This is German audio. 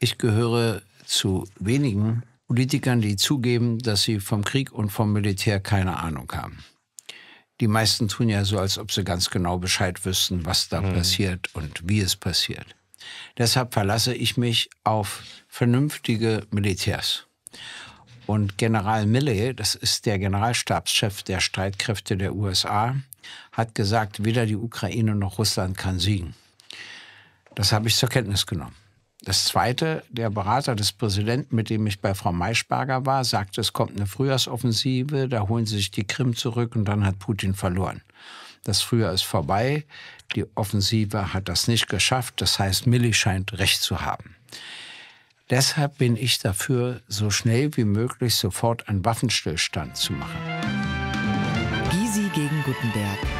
Ich gehöre zu wenigen Politikern, die zugeben, dass sie vom Krieg und vom Militär keine Ahnung haben. Die meisten tun ja so, als ob sie ganz genau Bescheid wüssten, was da mhm. passiert und wie es passiert. Deshalb verlasse ich mich auf vernünftige Militärs. Und General Milley, das ist der Generalstabschef der Streitkräfte der USA, hat gesagt, weder die Ukraine noch Russland kann siegen. Das habe ich zur Kenntnis genommen. Das Zweite, der Berater des Präsidenten, mit dem ich bei Frau Maischberger war, sagte, es kommt eine Frühjahrsoffensive, da holen sie sich die Krim zurück und dann hat Putin verloren. Das Frühjahr ist vorbei, die Offensive hat das nicht geschafft, das heißt, Milli scheint recht zu haben. Deshalb bin ich dafür, so schnell wie möglich sofort einen Waffenstillstand zu machen. Gysi gegen Gutenberg.